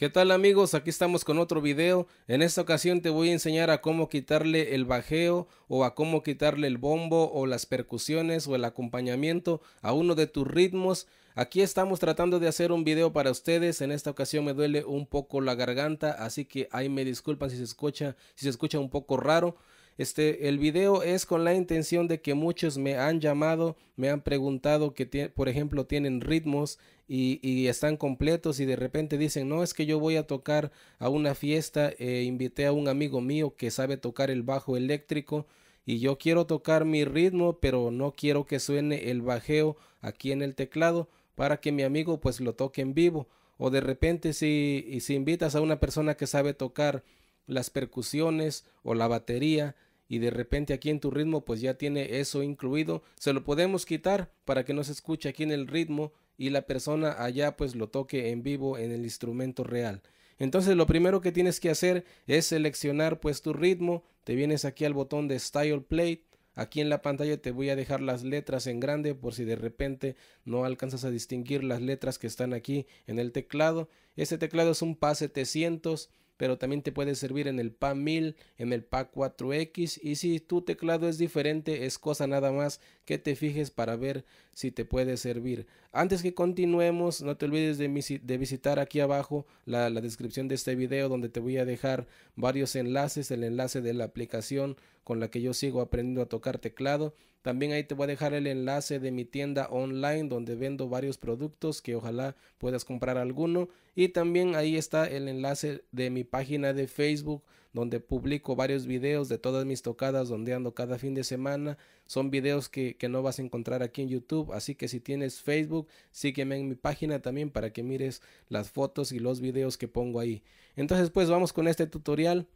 ¿Qué tal amigos? Aquí estamos con otro video. En esta ocasión te voy a enseñar a cómo quitarle el bajeo o a cómo quitarle el bombo o las percusiones o el acompañamiento a uno de tus ritmos. Aquí estamos tratando de hacer un video para ustedes. En esta ocasión me duele un poco la garganta, así que ahí me disculpan si se escucha, si se escucha un poco raro. Este, el video es con la intención de que muchos me han llamado, me han preguntado que, por ejemplo, tienen ritmos y, están completos y de repente dicen, no, es que yo voy a tocar a una fiesta, eh, invité a un amigo mío que sabe tocar el bajo eléctrico y yo quiero tocar mi ritmo, pero no quiero que suene el bajeo aquí en el teclado para que mi amigo pues lo toque en vivo. O de repente si, y si invitas a una persona que sabe tocar las percusiones o la batería, y de repente aquí en tu ritmo pues ya tiene eso incluido, se lo podemos quitar para que no se escuche aquí en el ritmo y la persona allá pues lo toque en vivo en el instrumento real. Entonces lo primero que tienes que hacer es seleccionar pues tu ritmo, te vienes aquí al botón de Style Plate, aquí en la pantalla te voy a dejar las letras en grande por si de repente no alcanzas a distinguir las letras que están aquí en el teclado. Este teclado es un PA 700 pero también te puede servir en el PA 1000, en el PA 4X y si tu teclado es diferente es cosa nada más que te fijes para ver si te puede servir. Antes que continuemos, no te olvides de, visitar aquí abajo la, la, descripción de este video donde te voy a dejar varios enlaces, el enlace de la aplicación con la que yo sigo aprendiendo a tocar teclado. También ahí te voy a dejar el enlace de mi tienda online donde vendo varios productos que ojalá puedas comprar alguno. Y también ahí está el enlace de mi página de Facebook donde publico varios videos de todas mis tocadas donde ando cada fin de semana. Son videos que, no vas a encontrar aquí en YouTube, así que si tienes Facebook, sígueme en mi página también para que mires las fotos y los videos que pongo ahí. Entonces pues vamos con este tutorial.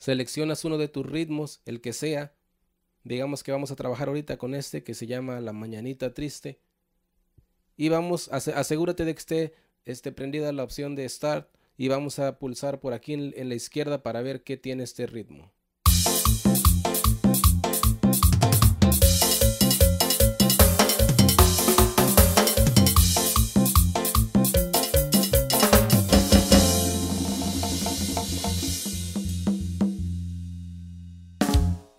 Seleccionas uno de tus ritmos, el que sea. Digamos que vamos a trabajar ahorita con este que se llama La Mañanita Triste. Y vamos, asegúrate de que esté, esté prendida la opción de Start y vamos a pulsar por aquí en, la izquierda para ver qué tiene este ritmo.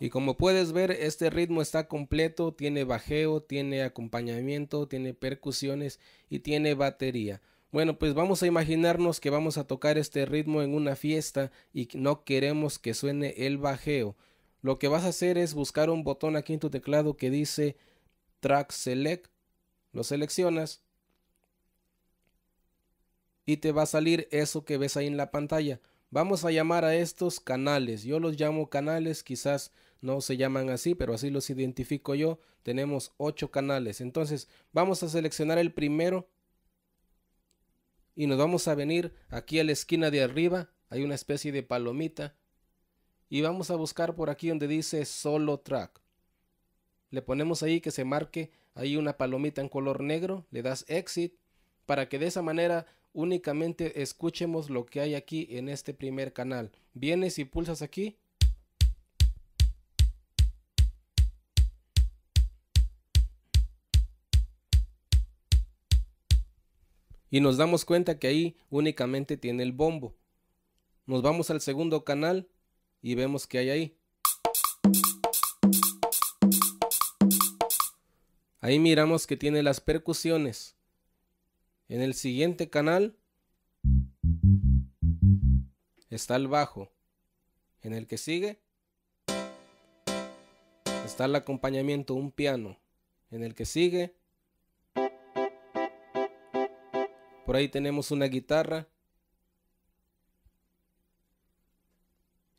Y como puedes ver, este ritmo está completo, tiene bajeo, tiene acompañamiento, tiene percusiones y tiene batería. Bueno, pues vamos a imaginarnos que vamos a tocar este ritmo en una fiesta y no queremos que suene el bajeo. Lo que vas a hacer es buscar un botón aquí en tu teclado que dice Track Select, lo seleccionas y te va a salir eso que ves ahí en la pantalla. Vamos a llamar a estos canales. Yo los llamo canales, quizás no se llaman así, pero así los identifico yo. Tenemos ocho canales. Entonces vamos a seleccionar el primero y nos vamos a venir aquí a la esquina de arriba, hay una especie de palomita, y vamos a buscar por aquí donde dice solo track. Le ponemos ahí que se marque ahí una palomita en color negro, le das exit, para que de esa manera únicamente escuchemos lo que hay aquí en este primer canal. Vienes y pulsas aquí y nos damos cuenta que ahí únicamente tiene el bombo. Nos vamos al segundo canal y vemos que hay ahí. Ahí miramos que tiene las percusiones. En el siguiente canal está el bajo. En el que sigue está el acompañamiento, un piano. En el que sigue Por ahí tenemos una guitarra.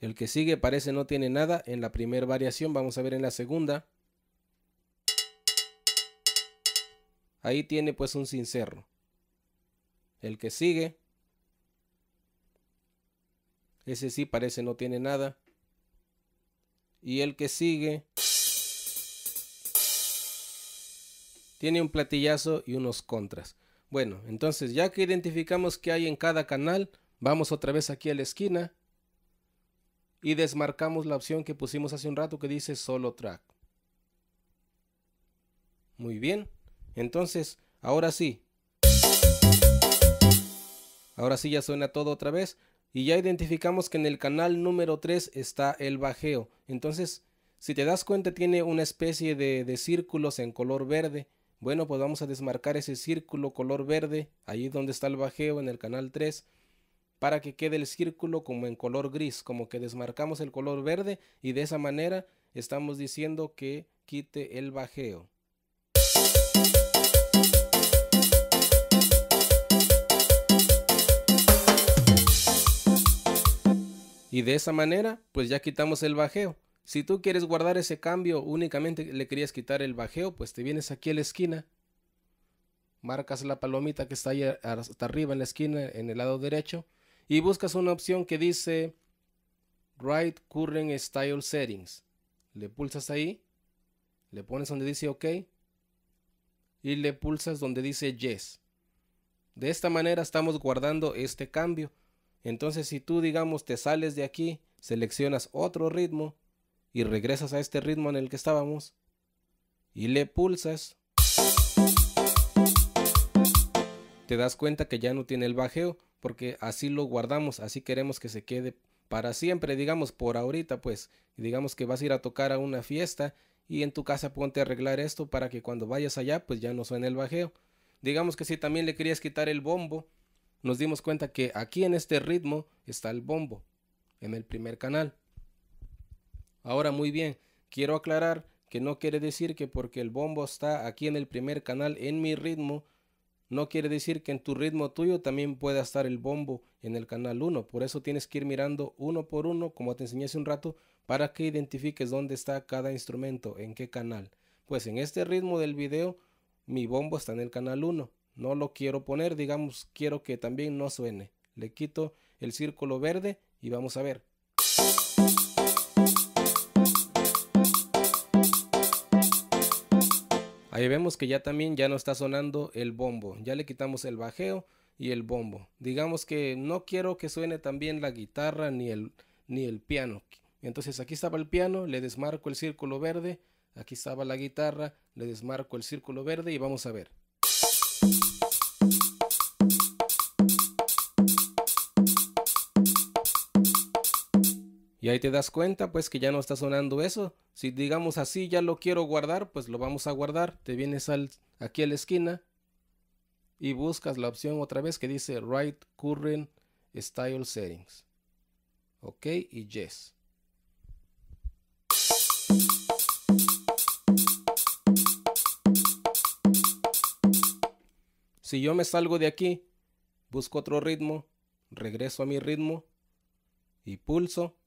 El que sigue parece no tiene nada. En la primera variación vamos a ver en la segunda. Ahí tiene pues un cincerro. El que sigue. Ese sí parece no tiene nada. Y el que sigue. Tiene un platillazo y unos contras. Bueno, entonces ya que identificamos que hay en cada canal, vamos otra vez aquí a la esquina y desmarcamos la opción que pusimos hace un rato que dice solo track. Muy bien, entonces ahora sí. Ahora sí ya suena todo otra vez y ya identificamos que en el canal número 3 está el bajeo. Entonces, si te das cuenta tiene una especie de, de círculos en color verde bueno, pues vamos a desmarcar ese círculo color verde, ahí donde está el bajeo en el canal 3, para que quede el círculo como en color gris, como que desmarcamos el color verde y de esa manera estamos diciendo que quite el bajeo. Y de esa manera, pues ya quitamos el bajeo. Si tú quieres guardar ese cambio, únicamente le querías quitar el bajeo, pues te vienes aquí a la esquina, marcas la palomita que está ahí hasta arriba en la esquina, en el lado derecho, y buscas una opción que dice Right Current Style Settings. Le pulsas ahí, le pones donde dice OK y le pulsas donde dice Yes. De esta manera estamos guardando este cambio. Entonces si tú digamos te sales de aquí, seleccionas otro ritmo, y regresas a este ritmo en el que estábamos y le pulsas, te das cuenta que ya no tiene el bajeo porque así lo guardamos, así queremos que se quede para siempre, digamos por ahorita pues, digamos que vas a ir a tocar a una fiesta y en tu casa ponte a arreglar esto para que cuando vayas allá pues ya no suene el bajeo. Digamos que si también le querías quitar el bombo, nos dimos cuenta que aquí en este ritmo está el bombo, en el primer canal. Ahora muy bien, quiero aclarar que no quiere decir que porque el bombo está aquí en el primer canal en mi ritmo, no quiere decir que en tu ritmo tuyo también pueda estar el bombo en el canal 1. Por eso tienes que ir mirando uno por uno, como te enseñé hace un rato, para que identifiques dónde está cada instrumento, en qué canal. Pues en este ritmo del video, mi bombo está en el canal 1. No lo quiero poner, digamos, quiero que también no suene. Le quito el círculo verde y vamos a ver. Ahí vemos que ya también ya no está sonando el bombo. Ya le quitamos el bajeo y el bombo. Digamos que no quiero que suene también la guitarra ni el, ni el piano. Entonces aquí estaba el piano, le desmarco el círculo verde. Aquí estaba la guitarra, le desmarco el círculo verde y vamos a ver. Y ahí te das cuenta pues que ya no está sonando eso. Si digamos así ya lo quiero guardar, pues lo vamos a guardar. Te vienes al, aquí a la esquina y buscas la opción otra vez que dice Write Current Style Settings. Ok y Yes. Si yo me salgo de aquí, busco otro ritmo, regreso a mi ritmo y pulso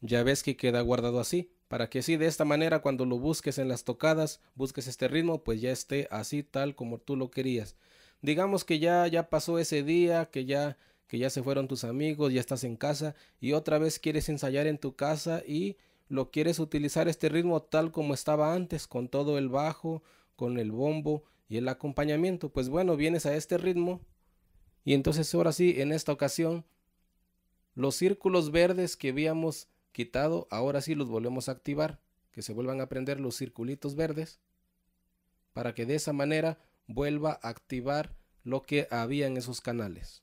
ya ves que queda guardado así, para que si de esta manera cuando lo busques en las tocadas, busques este ritmo, pues ya esté así tal como tú lo querías. Digamos que ya ya pasó ese día, que ya que ya se fueron tus amigos, ya estás en casa y otra vez quieres ensayar en tu casa y lo quieres utilizar este ritmo tal como estaba antes, con todo el bajo, con el bombo y el acompañamiento. Pues bueno, vienes a este ritmo y entonces ahora sí, en esta ocasión los círculos verdes que habíamos quitado, ahora sí los volvemos a activar, que se vuelvan a prender los circulitos verdes, para que de esa manera vuelva a activar lo que había en esos canales.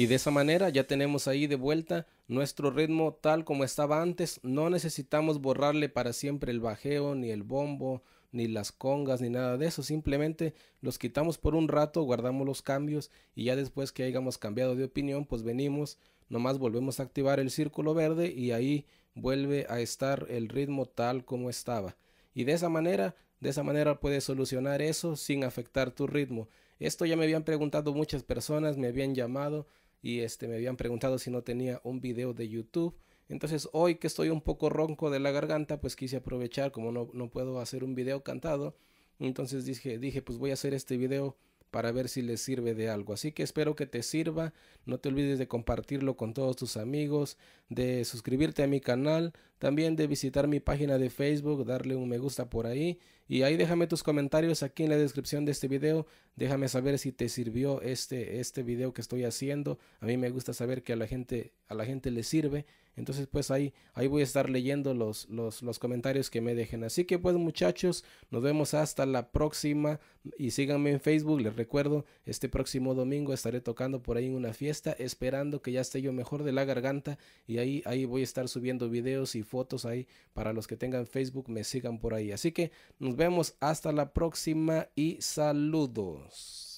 Y de esa manera ya tenemos ahí de vuelta nuestro ritmo tal como estaba antes. No necesitamos borrarle para siempre el bajeo, ni el bombo, ni las congas, ni nada de eso. Simplemente los quitamos por un rato, guardamos los cambios y ya después que hayamos cambiado de opinión, pues venimos, nomás volvemos a activar el círculo verde y ahí vuelve a estar el ritmo tal como estaba. Y de esa manera, de esa manera puedes solucionar eso sin afectar tu ritmo. Esto ya me habían preguntado muchas personas, me habían llamado y este, me habían preguntado si no tenía un video de YouTube. Entonces hoy que estoy un poco ronco de la garganta, pues quise aprovechar, como no, no puedo hacer un video cantado, entonces dije, dije, pues voy a hacer este video para ver si les sirve de algo. Así que espero que te sirva. No te olvides de compartirlo con todos tus amigos, de suscribirte a mi canal. También de visitar mi página de Facebook, darle un me gusta por ahí. Y ahí déjame tus comentarios aquí en la descripción de este video. Déjame saber si te sirvió este, este video que estoy haciendo. A mí me gusta saber que a la gente, a la gente le sirve. Entonces pues ahí, ahí voy a estar leyendo los, los, comentarios que me dejen. Así que pues muchachos, nos vemos hasta la próxima. Y síganme en Facebook, les recuerdo, este próximo domingo estaré tocando por ahí en una fiesta, esperando que ya esté yo mejor de la garganta. Y ahí, ahí voy a estar subiendo videos y fotos ahí para los que tengan Facebook, me sigan por ahí. Así que nos vemos hasta la próxima y saludos.